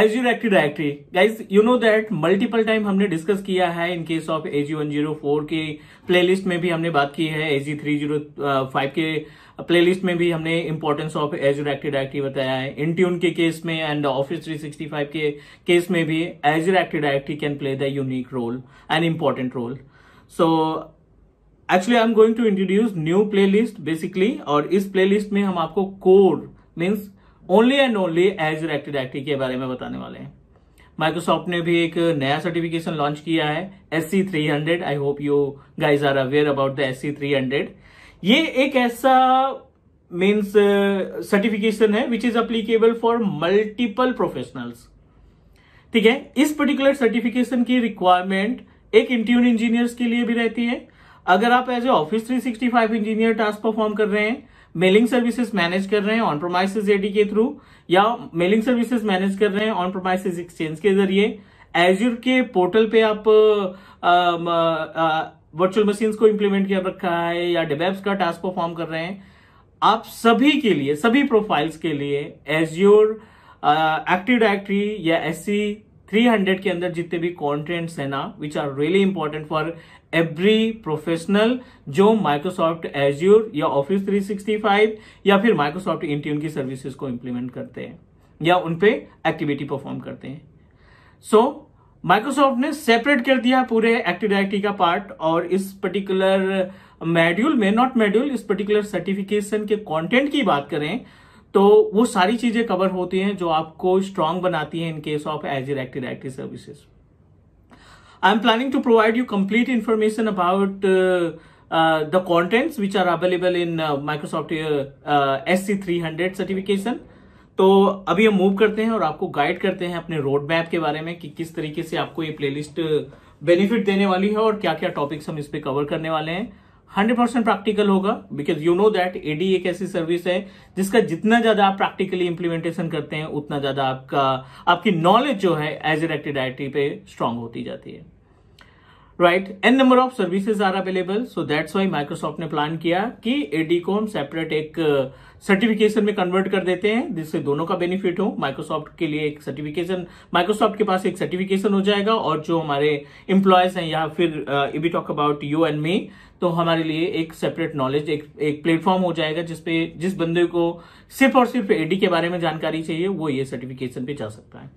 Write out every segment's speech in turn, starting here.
रैक्टी directory guys you know that multiple time हमने discuss किया है in case of AZ one zero four के playlist में भी हमने बात की है एजी थ्री जीरो फाइव के प्ले लिस्ट में भी हमने इंपॉर्टेंस ऑफ रैक्टी डायरेक्टरी बताया है इन ट्यून के केस में and office three sixty five के केस में भी as active directory can play the unique role and important role so actually I am going to introduce new playlist basically और इस playlist में हम आपको core means only and only as directed active के बारे में बताने वाले हैं माइक्रोसॉफ्ट ने भी एक नया सर्टिफिकेशन लॉन्च किया है S C three hundred I hope you guys are aware about the S C three hundred ये एक ऐसा मीन्स सर्टिफिकेशन uh, है which is applicable for multiple professionals ठीक है इस पर्टिकुलर सर्टिफिकेशन की रिक्वायरमेंट एक इंट्यून इंजीनियर्स के लिए भी रहती है अगर आप as a Office 365 engineer task perform कर रहे हैं मेलिंग सर्विसेज मैनेज कर रहे हैं ऑन प्रोमाइसिस एडी के थ्रू या मेलिंग सर्विसेज मैनेज कर रहे हैं ऑन प्रोमाइसिस एक्सचेंज के जरिए एज्यूर के पोर्टल पे आप वर्चुअल मशीन को इम्प्लीमेंट कर रखा है या डेवेप्स का टास्क परफॉर्म कर रहे हैं आप सभी के लिए सभी प्रोफाइल्स के लिए एज्योर एक्टिव डायरेक्टरी या एस 300 के अंदर जितने भी कॉन्टेंट्स है ना which are really important for every professional जो माइक्रोसॉफ्ट एज्यूर या ऑफिस 365 या फिर माइक्रोसॉफ्ट इंटीन की सर्विसेज को इंप्लीमेंट करते हैं या उनपे एक्टिविटी परफॉर्म करते हैं सो so, माइक्रोसॉफ्ट ने सेपरेट कर दिया पूरे एक्टिव डायरेक्टरी का पार्ट और इस पर्टिकुलर मेड्यूल में नॉट मेड्यूल इस पर्टिकुलर सर्टिफिकेशन के कॉन्टेंट की बात करें तो वो सारी चीजें कवर होती हैं जो आपको स्ट्रांग बनाती हैं in case of as erected active services I am planning to provide you complete information about the contents which are available in Microsoft S C three hundred certification तो अभी हम मूव करते हैं और आपको गाइड करते हैं अपने रोड मैप के बारे में कि किस तरीके से आपको ये प्लेलिस्ट बेनिफिट uh, देने वाली है और क्या क्या टॉपिक्स हम इस पर कवर करने वाले हैं हंड्रेड परसेंट प्रैक्टिकल होगा because you know that AD एक ऐसी सर्विस है जिसका जितना ज्यादा आप प्रैक्टिकली इंप्लीमेंटेशन करते हैं उतना ज्यादा आपका आपकी नॉलेज जो है एज इरेक्टेड आई पे स्ट्रांग होती जाती है right an number of services are available so that's why Microsoft ने प्लान किया कि एडी को हम सेपरेट एक सर्टिफिकेशन uh, में कन्वर्ट कर देते हैं जिससे दोनों का बेनिफिट हो माइक्रोसॉफ्ट के लिए एक सर्टिफिकेशन माइक्रोसॉफ्ट के पास एक सर्टिफिकेशन हो जाएगा और जो हमारे इंप्लॉयज हैं या फिर if we talk about you and me तो हमारे लिए एक सेपरेट नॉलेज एक एक प्लेटफॉर्म हो जाएगा जिसपे जिस बंदे को सिर्फ और सिर्फ एडी के बारे में जानकारी चाहिए वो ये सर्टिफिकेशन पे जा सकता है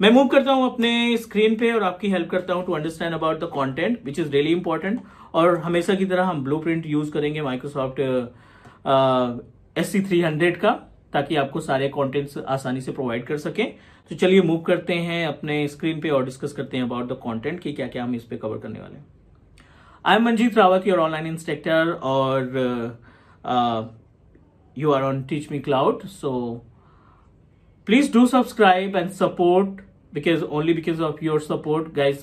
मैं मूव करता हूं अपने स्क्रीन पे और आपकी हेल्प करता हूं to understand about the content which is really important और हमेशा की तरह हम ब्लू यूज करेंगे माइक्रोसॉफ्ट एस सी थ्री हंड्रेड का ताकि आपको सारे कॉन्टेंट्स आसानी से प्रोवाइड कर सकें तो चलिए मूव करते हैं अपने स्क्रीन पे और डिस्कस करते हैं अबाउट द कंटेंट कि क्या क्या हम इस पे कवर करने वाले हैं I am Manjeet Rawat your online instructor और you are on Teach Me Cloud so please do subscribe and support because only because of your support guys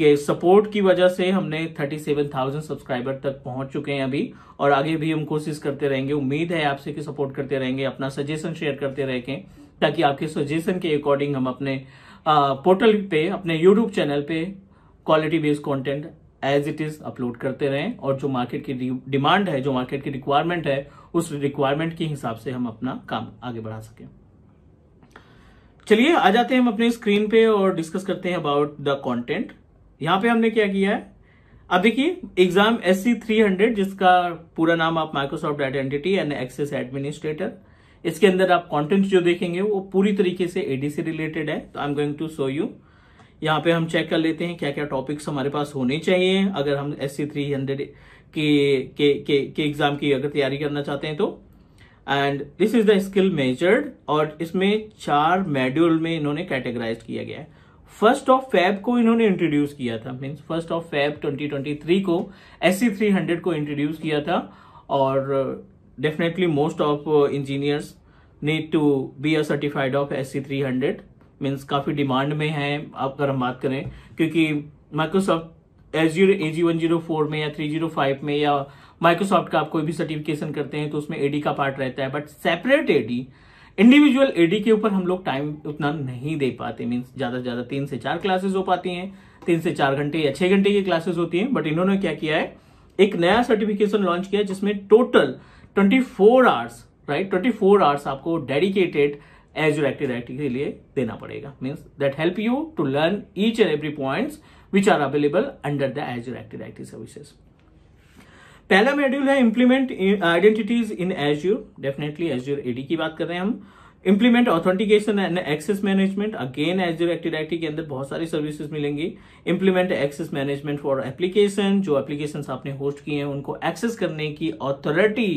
के सपोर्ट की वजह से हमने 37,000 सब्सक्राइबर तक पहुंच चुके हैं अभी और आगे भी हम कोशिश करते रहेंगे उम्मीद है आपसे कि सपोर्ट करते रहेंगे अपना सजेशन शेयर करते रहेंगे ताकि आपके सजेशन के अकॉर्डिंग हम अपने पोर्टल uh, पे अपने यूट्यूब चैनल पे quality based content as it is upload करते रहें और जो मार्केट की डिमांड है जो मार्केट की रिक्वायरमेंट है उस रिक्वायरमेंट के हिसाब से हम अपना काम आगे बढ़ा सकें चलिए आ जाते हैं हम अपने स्क्रीन पे और डिस्कस करते हैं अबाउट द कंटेंट यहां पे हमने क्या किया है अब देखिए एग्जाम एस सी थ्री हंड्रेड जिसका पूरा नाम आप Microsoft identity and access administrator इसके अंदर आप कंटेंट जो देखेंगे वो पूरी तरीके से एडीसी रिलेटेड है तो I am going to show you यहाँ पे हम चेक कर लेते हैं क्या क्या टॉपिक्स हमारे पास होने चाहिए अगर हम एस सी थ्री हंड्रेड के के के एग्जाम की अगर तैयारी करना चाहते हैं तो and this is the skill measured और इसमें चार मेड्यूल में इन्होंने कैटेगराइज किया गया है फर्स्ट ऑफ फैब को इन्होंने इंट्रोड्यूस किया था मीन्स फर्स्ट ऑफ फैब 2023 को एस सी थ्री हंड्रेड को इंट्रोड्यूस किया था और definitely most of engineers need to be a certified of S C three hundred means काफ़ी डिमांड में है आप अगर हम बात करें क्योंकि Microsoft S zero A G one zero four में या थ्री जीरो फाइव में या माइक्रोसॉफ्ट का आप कोई भी सर्टिफिकेशन करते हैं तो उसमें एडी का पार्ट रहता है but separate AD individual AD के ऊपर हम लोग टाइम उतना नहीं दे पाते मीन्स ज़्यादा से ज़्यादा तीन से चार क्लासेस हो पाती हैं तीन से चार घंटे या छह घंटे की क्लासेस होती हैं बट इन्होंने क्या किया है एक नया सर्टिफिकेशन लॉन्च किया जिसमें total twenty four hours right twenty four hours आपको dedicated Azure active directory के लिए देना पड़ेगा means that help you to learn each and every point which are available under the Azure active directory services पहला module है implement identities in Azure definitely Azure AD की बात कर रहे हैं हम implement authentication and access management again Azure active directory के अंदर बहुत सारी सर्विसेज मिलेंगी implement access management for application जो एप्लीकेशन आपने होस्ट किए हैं उनको एक्सेस करने की ऑथोरिटी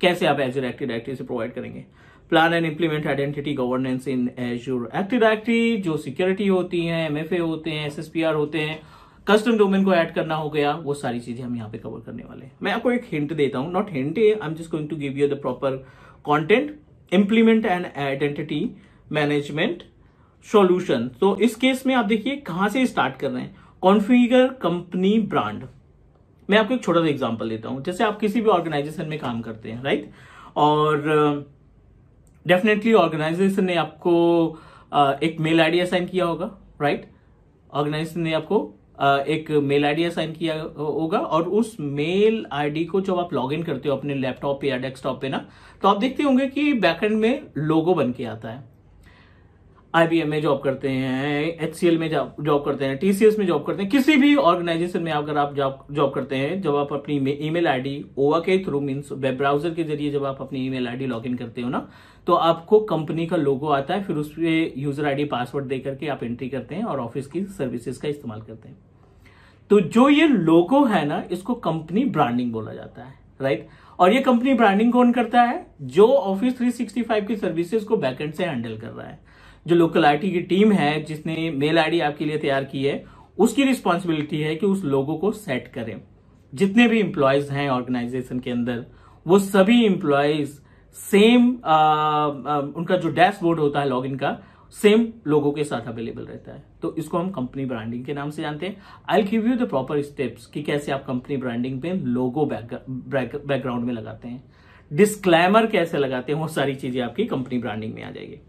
कैसे आप एज्यूर एक्टिव डायरेक्टरी से प्रोवाइड करेंगे plan and implement identity governance in Azure act directory जो सिक्योरिटी होती है एमएफए होते हैं एसएसपीआर होते हैं कस्टम डोमेन को ऐड करना हो गया वो सारी चीजें हम यहाँ पे कवर करने वाले हैं मैं आपको एक हिंट देता हूँ not hint I am just going to give you the proper content implement and identity management solution तो इस केस में आप देखिए कहाँ से स्टार्ट कर रहे हैं कॉन्फिगर कंपनी ब्रांड मैं आपको एक छोटा सा एग्जाम्पल देता हूँ जैसे आप किसी भी ऑर्गेनाइजेशन में काम करते हैं राइट और डेफिनेटली ऑर्गेनाइजेशन ने आपको एक मेल आईडी असाइन किया होगा राइट ऑर्गेनाइजेशन ने आपको एक मेल आईडी असाइन किया होगा और उस मेल आईडी को जब आप लॉगिन करते हो अपने लैपटॉप पे या डेस्कटॉप पे ना तो आप देखते होंगे कि बैकएंड में लोगो बन के आता है आईबीएम में जॉब करते हैं एचसीएल में जॉब करते हैं टीसीएस में जॉब करते हैं किसी भी ऑर्गेनाइजेशन में अगर आप जॉब करते हैं जब आप अपनी ईमेल आईडी ओवा के थ्रू मीन्स वेब ब्राउजर के जरिए जब आप अपनी ईमेल आईडी लॉगिन करते हो ना तो आपको कंपनी का लोगो आता है फिर उस पर यूजर आई पासवर्ड दे करके आप एंट्री करते हैं और ऑफिस की सर्विसेज का इस्तेमाल करते हैं तो जो ये लोगो है ना इसको कंपनी ब्रांडिंग बोला जाता है राइट right? और ये कंपनी ब्रांडिंग कौन करता है जो ऑफिस 365 की सर्विसेज को बैकएंड से हैंडल कर रहा है जो लोकल आईटी की टीम है जिसने मेल आईडी आपके लिए तैयार की है उसकी रिस्पॉन्सिबिलिटी है कि उस लोगो को सेट करें जितने भी इम्प्लॉयज हैं ऑर्गेनाइजेशन के अंदर वो सभी इम्प्लॉयज सेम आ, आ, उनका जो डैशबोर्ड होता है लॉगिन का सेम लोगों के साथ अवेलेबल रहता है तो इसको हम कंपनी ब्रांडिंग के नाम से जानते हैं I give you the proper steps कि कैसे आप कंपनी ब्रांडिंग पे लोगो बैकग्राउंड में लगाते हैं डिस्कलैमर कैसे लगाते हैं वो सारी चीजें आपकी कंपनी ब्रांडिंग में आ जाएगी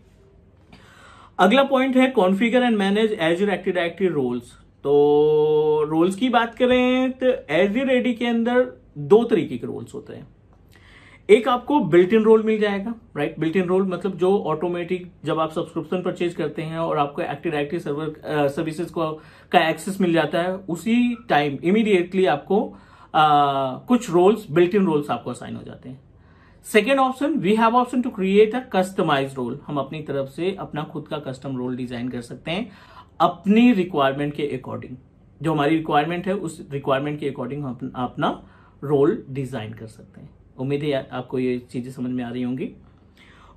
अगला पॉइंट है configure and manage Azure active directive roles तो रोल्स की बात करें तो एजर एडी के अंदर दो तरीके के रोल्स होते हैं एक आपको बिल्ट इन रोल मिल जाएगा राइट बिल्ट इन रोल मतलब जो ऑटोमेटिक जब आप सब्सक्रिप्शन परचेज करते हैं और आपको एक्टिव डायरेक्टिव सर्वर सर्विसेज को का एक्सेस मिल जाता है उसी टाइम इमीडिएटली आपको आ, कुछ रोल्स बिल्ट इन रोल्स आपको असाइन हो जाते हैं second option we have option to create a customize role हम अपनी तरफ से अपना खुद का कस्टम रोल डिजाइन कर सकते हैं अपनी रिक्वायरमेंट के अकॉर्डिंग जो हमारी रिक्वायरमेंट है उस रिक्वायरमेंट के अकॉर्डिंग हम अपना रोल डिजाइन कर सकते हैं उम्मीद है आपको ये चीजें समझ में आ रही होंगी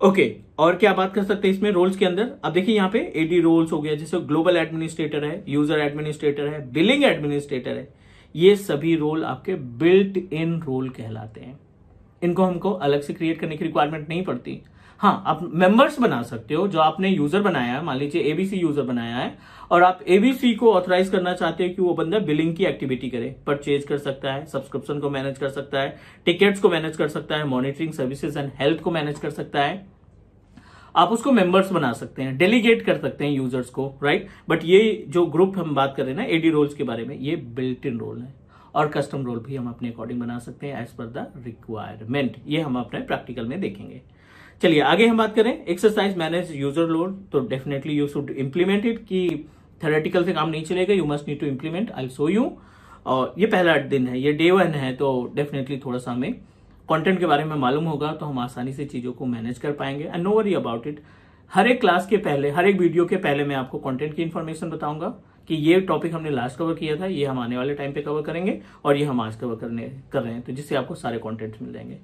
ओके okay, और क्या बात कर सकते हैं इसमें रोल्स के अंदर अब देखिए यहाँ पे एडी रोल्स हो गया जैसे ग्लोबल एडमिनिस्ट्रेटर है यूजर एडमिनिस्ट्रेटर है बिलिंग एडमिनिस्ट्रेटर है ये सभी रोल आपके बिल्ट इन रोल कहलाते हैं इनको हमको अलग से क्रिएट करने की रिक्वायरमेंट नहीं पड़ती हाँ आप मेंबर्स बना सकते हो जो आपने यूजर बनाया है मान लीजिए एबीसी यूजर बनाया है और आप एबीसी को ऑथराइज करना चाहते हो कि वो बंदा बिलिंग की एक्टिविटी करे परचेज कर सकता है सब्सक्रिप्शन को मैनेज कर सकता है टिकट्स को मैनेज कर सकता है मॉनिटरिंग सर्विसेज एंड हेल्थ को मैनेज कर सकता है आप उसको मेंबर्स बना सकते हैं डेलीगेट कर सकते हैं यूजर्स को राइट बट ये जो ग्रुप हम बात कर रहे हैं ना एडी रोल्स के बारे में ये बिल्ट इन रोल है और कस्टम रोल भी हम अपने अकॉर्डिंग बना सकते हैं एज पर द रिक्वायरमेंट ये हम अपने प्रैक्टिकल में देखेंगे चलिए आगे हम बात करें एक्सरसाइज मैनेज यूजर लोड तो definitely you should implement it की थेरेटिकल से काम नहीं चलेगा you must need to implement I so you और ये पहला दिन है ये डे वन है तो डेफिनेटली थोड़ा सा हमें कंटेंट के बारे में मालूम होगा तो हम आसानी से चीज़ों को मैनेज कर पाएंगे and no worry about it हर एक क्लास के पहले हर एक वीडियो के पहले मैं आपको कंटेंट की इन्फॉर्मेशन बताऊंगा कि ये टॉपिक हमने लास्ट कवर किया था ये हम आने वाले टाइम पे कवर करेंगे और ये हम आज कवर करने कर रहे हैं तो जिससे आपको सारे कॉन्टेंट्स मिल जाएंगे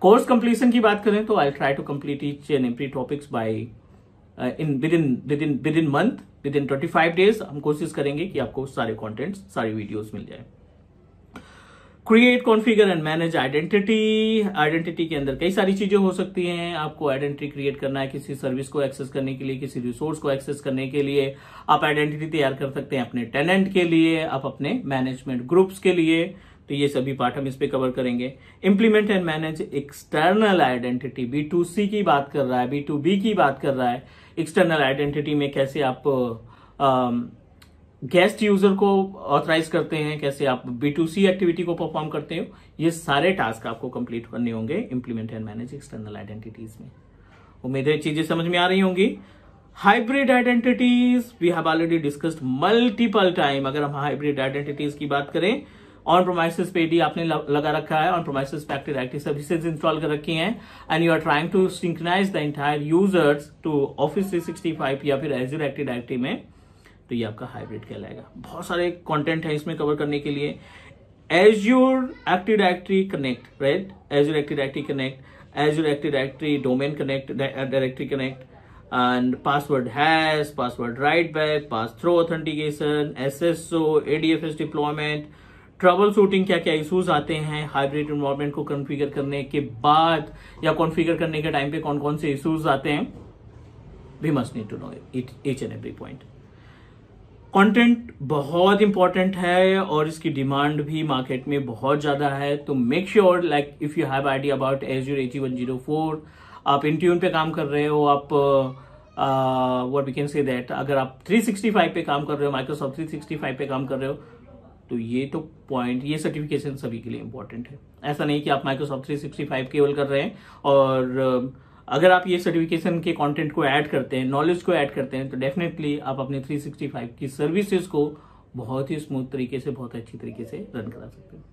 कोर्स कंप्लीशन की बात करें तो I try to complete each and every topics by in within within within month within twenty five days हम कोशिश करेंगे कि आपको सारे कॉन्टेंट्स सारी वीडियोज मिल जाए create configure and manage identity identity के अंदर कई सारी चीजें हो सकती हैं आपको आइडेंटिटी क्रिएट करना है किसी सर्विस को एक्सेस करने के लिए किसी रिसोर्स को एक्सेस करने के लिए आप आइडेंटिटी तैयार कर सकते हैं अपने टैलेंट के लिए आप अपने मैनेजमेंट ग्रुप्स के लिए तो ये सभी पार्ट हम इस पर कवर करेंगे implement and manage external identity B to C की बात कर रहा है बी टू बी की बात कर रहा है एक्सटर्नल आइडेंटिटी में कैसे आप गेस्ट यूजर को ऑथराइज करते हैं कैसे आप बी टू सी एक्टिविटी को परफॉर्म करते हो ये सारे टास्क आपको कंप्लीट करने होंगे implement and manage external identities में उम्मीद है चीजें समझ में आ रही होंगी hybrid identities we have already discussed multiple time अगर हम हाइब्रिड आइडेंटिटीज की बात करें ऑन प्रोमाइसिस पे डी आपने लगा रखा है on premises active service services install कर रखी हैं and you are trying to synchronize the entire users to office 365 या फिर एजर एक्टिव डायरेक्टिव में तो ये आपका हाइब्रिड कहलाएगा बहुत सारे कंटेंट है इसमें कवर करने के लिए Azure active directory connect right Azure active directory connect your active directory domain connect directory connect and password hash password write back pass through authentication S S O S deployment troubleshooting क्या क्या issues आते हैं hybrid environment को configure करने के बाद या configure करने के टाइम पे कौन कौन से इशूज आते हैं we must need to know it each and every point content बहुत इंपॉर्टेंट है और इसकी डिमांड भी मार्केट में बहुत ज़्यादा है तो make sure like if you have idea about Azure AZ one zero four आप इंट्यून पे काम कर रहे हो आप what we can say that अगर आप 365 पे काम कर रहे हो माइक्रोसॉफ्ट 365 पे काम कर रहे हो तो ये तो पॉइंट ये सर्टिफिकेशन सभी के लिए इंपॉर्टेंट है ऐसा नहीं कि आप माइक्रोसॉफ्ट 365 केवल कर रहे हैं और uh, अगर आप ये सर्टिफिकेशन के कंटेंट को ऐड करते हैं नॉलेज को ऐड करते हैं तो डेफिनेटली आप अपने 365 की सर्विसेज को बहुत ही स्मूथ तरीके से बहुत अच्छी तरीके से रन करा सकते हैं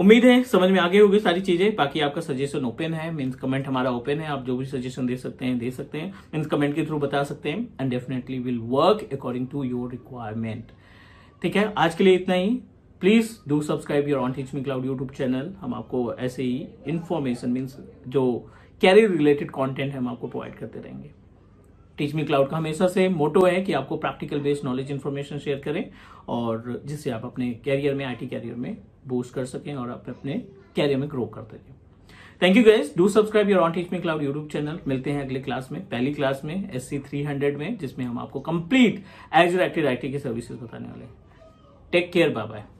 उम्मीद है समझ में आगे होगी सारी चीजें बाकी आपका सजेशन ओपन है मीन्स कमेंट हमारा ओपन है आप जो भी सजेशन दे सकते हैं दे सकते हैं मीन्स कमेंट के थ्रू बता सकते हैं and definitely will work according to your requirement ठीक है आज के लिए इतना ही please do subscribe your on Teach Me Cloud YouTube channel हम आपको ऐसे ही इन्फॉर्मेशन मीन्स जो कैरियर रिलेटेड कंटेंट हम आपको प्रोवाइड करते रहेंगे टीच मी क्लाउड का हमेशा से मोटो है कि आपको practical based knowledge information share करें और जिससे आप अपने कैरियर में आईटी कैरियर में बूस्ट कर सकें और आप अपने कैरियर में ग्रो कर सकें thank you guys do subscribe your on Teach Me Cloud YouTube channel मिलते हैं अगले क्लास में पहली क्लास में एस सी थ्री हंड्रेड में जिसमें हम आपको कंप्लीट एज एक्टिव आई की सर्विसेज बताने वाले टेक केयर बाय बाय